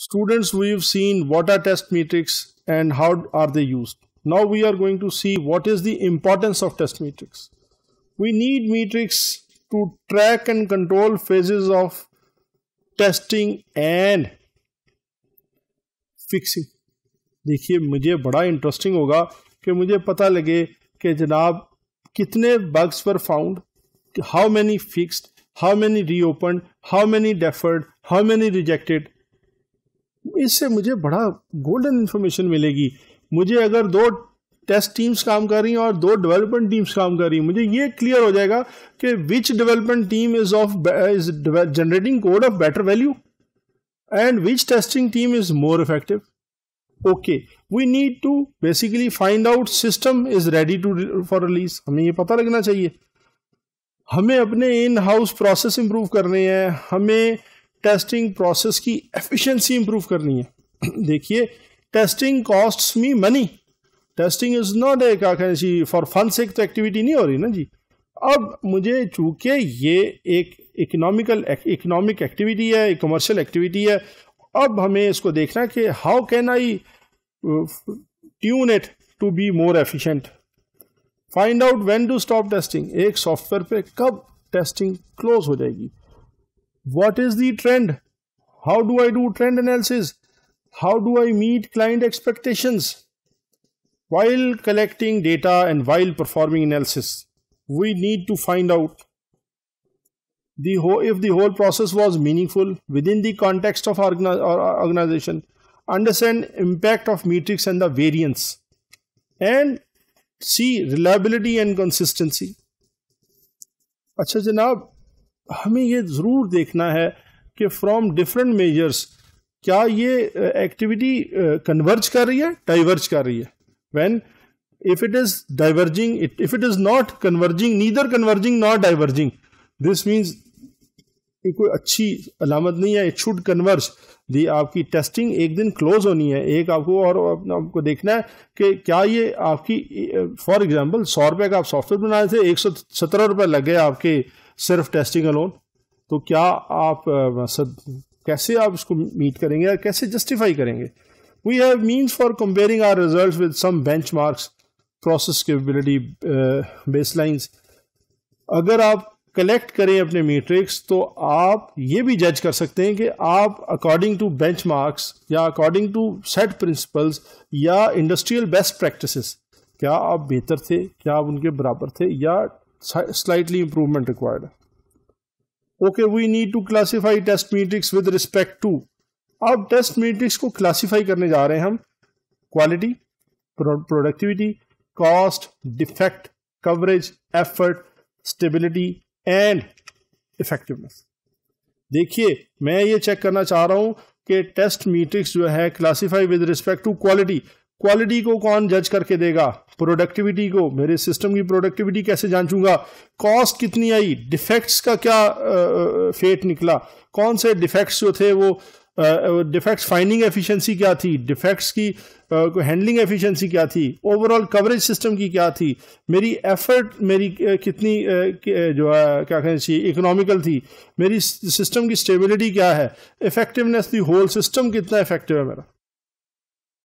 students we've seen what are test metrics and how are they used. Now we are going to see what is the importance of test metrics. We need metrics to track and control phases of testing and fixing. देखिए मुझे बड़ा interesting होगा कि मुझे पता लगे कि जनाब कितने bugs पर found, how many fixed, how many reopened, how many deferred, how many rejected. इससे मुझे बड़ा गोल्डन इन्फॉर्मेशन मिलेगी मुझे अगर दो टेस्ट टीम्स काम कर रही हैं और दो डेवलपमेंट टीम्स काम कर रही हैं मुझे ये क्लियर हो जाएगा कि which development team is of is generating code of better value and which testing team is more effective okay we need to basically find out system is ready to for release हमें ये पता लगना चाहिए हमें अपने in house process improve करने हैं हमें टेस्टिंग प्रोसेस की एफिशिएंसी इंप्रूव करनी है देखिए testing cost me money testing is not a क्या कहें फॉर फन से तो एक्टिविटी नहीं हो रही ना जी अब मुझे चूंकि ये एक इकोनॉमिकल इकोनॉमिक एक्टिविटी है एक कमर्शियल एक्टिविटी है अब हमें इसको देखना कि how can I tune it to be more efficient find out when to stop testing एक सॉफ्टवेयर पे कब टेस्टिंग क्लोज हो जाएगी What is the trend? How do I do trend analysis? How do I meet client expectations? While collecting data and while performing analysis, we need to find out the whole, if the whole process was meaningful within the context of our organization, understand impact of metrics and the variance, and see reliability and consistency. अच्छा जनाब हमें ये ज़रूर देखना है कि from different measures क्या ये एक्टिविटी कन्वर्ज कर रही है डाइवर्ज कर रही है when if it is diverging if it is not converging neither converging not diverging this means ये कोई अच्छी अलामत नहीं है इट शुड कन्वर्ज दी आपकी टेस्टिंग एक दिन क्लोज होनी है एक आपको और आपको देखना है कि क्या ये आपकी फॉर एग्जांपल सौ रुपए का आप सॉफ्टवेयर बना रहे थे एक सौ सत्रह रुपये गए आपके सिर्फ टेस्टिंग अलोन तो क्या आप सद, कैसे आप इसको मीट करेंगे या कैसे जस्टिफाई करेंगे we have means for comparing our result with some benchmarks process capability baselines अगर आप कलेक्ट करें अपने मीट्रिक्स तो आप ये भी जज कर सकते हैं कि आप अकॉर्डिंग टू बेंच मार्क्स या अकॉर्डिंग टू सेट प्रिंसिपल्स या इंडस्ट्रियल बेस्ट प्रैक्टिस क्या आप बेहतर थे क्या आप उनके बराबर थे या slightly improvement required. Okay, we need to classify test matrix with respect to अब टेस्ट मैट्रिक्स को क्लासिफाई करने जा रहे हैं हम quality productivity cost defect coverage effort stability and effectiveness देखिए मैं ये चेक करना चाह रहा हूं कि टेस्ट मीट्रिक्स जो है classify with respect to quality quality को कौन जज करके देगा प्रोडक्टिविटी को मेरे सिस्टम की प्रोडक्टिविटी कैसे जांचूंगा कॉस्ट कितनी आई डिफेक्ट्स का क्या फेट निकला कौन से डिफेक्ट्स जो थे वो डिफेक्ट्स फाइंडिंग एफिशिएंसी क्या थी डिफेक्ट्स की हैंडलिंग एफिशिएंसी क्या थी ओवरऑल कवरेज सिस्टम की क्या थी मेरी एफर्ट मेरी कितनी जो है क्या कहना चाहिए इकोनॉमिकल थी मेरी सिस्टम की स्टेबिलिटी क्या है इफेक्टिवनेस थी होल सिस्टम कितना इफेक्टिव है मेरा